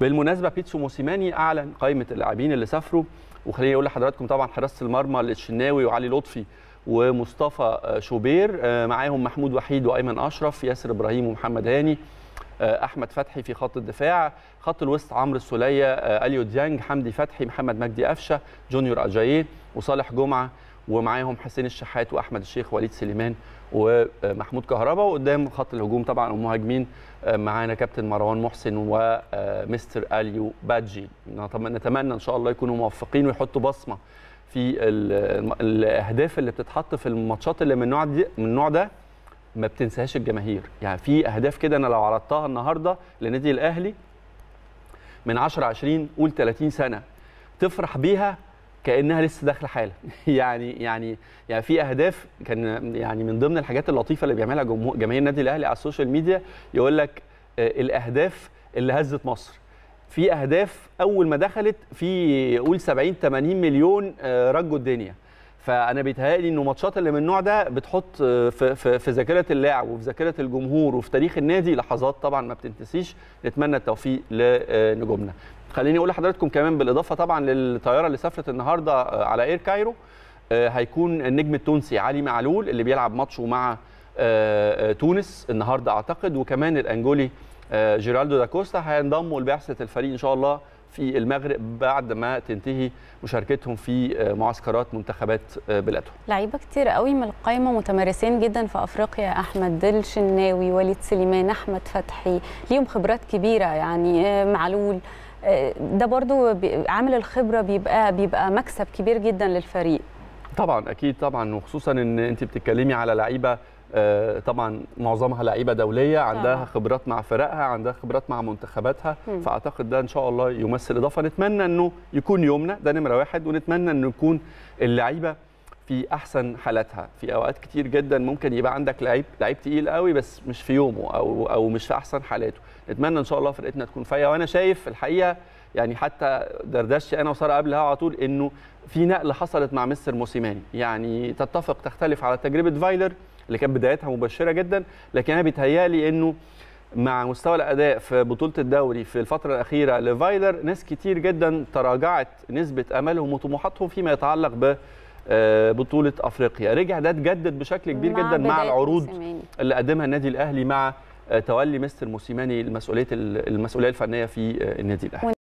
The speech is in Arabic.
بالمناسبه بيتسو موسيماني اعلن قائمه اللاعبين اللي سافروا وخليني اقول لحضراتكم طبعا حراسه المرمى الشناوي وعلي لطفي ومصطفى شوبير آه، معاهم محمود وحيد وايمن اشرف ياسر ابراهيم ومحمد هاني آه، احمد فتحي في خط الدفاع خط الوسط عمرو السوليه آه، اليو ديانج حمدي فتحي محمد مجدي قفشه جونيور اجاييه وصالح جمعه ومعاهم حسين الشحات واحمد الشيخ وليد سليمان ومحمود كهربا وقدام خط الهجوم طبعا المهاجمين آه، معانا كابتن مروان محسن ومستر آه، اليو بادجي نتمنى ان شاء الله يكونوا موفقين ويحطوا بصمه في الاهداف اللي بتتحط في الماتشات اللي من النوع دي من النوع ده ما بتنساهاش الجماهير يعني في اهداف كده انا لو عرضتها النهارده لنادي الاهلي من 10 20 قول 30 سنه تفرح بيها كانها لسه داخله حالا يعني يعني يعني في اهداف كان يعني من ضمن الحاجات اللطيفه اللي بيعملها جمهور جماهير النادي الاهلي على السوشيال ميديا يقول لك آه، الاهداف اللي هزت مصر في اهداف اول ما دخلت في قول 70 80 مليون آه، رجوا الدنيا فانا بيتهيألي انه ماتشات اللي من النوع ده بتحط آه، في, في, في ذاكره اللاعب وفي ذاكره الجمهور وفي تاريخ النادي لحظات طبعا ما بتنتسيش نتمنى التوفيق لنجومنا خليني اقول لحضراتكم كمان بالاضافه طبعا للطياره اللي سافرت النهارده آه، على اير كايرو آه، هيكون النجم التونسي علي معلول اللي بيلعب ماتشه مع آه، تونس النهارده اعتقد وكمان الانجولي جيرالدو داكوستا هينضموا لبعثه الفريق ان شاء الله في المغرب بعد ما تنتهي مشاركتهم في معسكرات منتخبات بلادهم. لعيبه كتير قوي من القايمه متمرسين جدا في افريقيا احمد دل شناوي وليد سليمان احمد فتحي ليهم خبرات كبيره يعني معلول ده برضو عامل الخبره بيبقى بيبقى مكسب كبير جدا للفريق طبعا اكيد طبعا وخصوصا ان انت بتتكلمي على لعيبه آه، طبعا معظمها لعيبه دوليه عندها خبرات مع فرقها عندها خبرات مع منتخباتها فاعتقد ده ان شاء الله يمثل اضافه نتمنى انه يكون يومنا ده نمره واحد ونتمنى انه يكون اللعيبه في احسن حالاتها في اوقات كتير جدا ممكن يبقى عندك لعيب لعيب تقيل قوي بس مش في يومه او او مش في احسن حالاته نتمنى ان شاء الله فرقتنا تكون فيا وانا شايف الحقيقه يعني حتى دردشت انا وساره قبلها على طول انه في نقله حصلت مع مستر موسيماني يعني تتفق تختلف على تجربه فايلر اللي كانت بدايتها مبشره جدا لكن انا بيتهيالي انه مع مستوى الاداء في بطوله الدوري في الفتره الاخيره لفايلر ناس كتير جدا تراجعت نسبه املهم وطموحاتهم فيما يتعلق ب آه، بطوله افريقيا رجع ده اتجدد بشكل كبير جدا مع العروض موسيماني. اللي قدمها النادي الاهلي مع آه، تولي مستر موسيماني المسؤوليه المسؤوليه الفنيه في آه، النادي الاهلي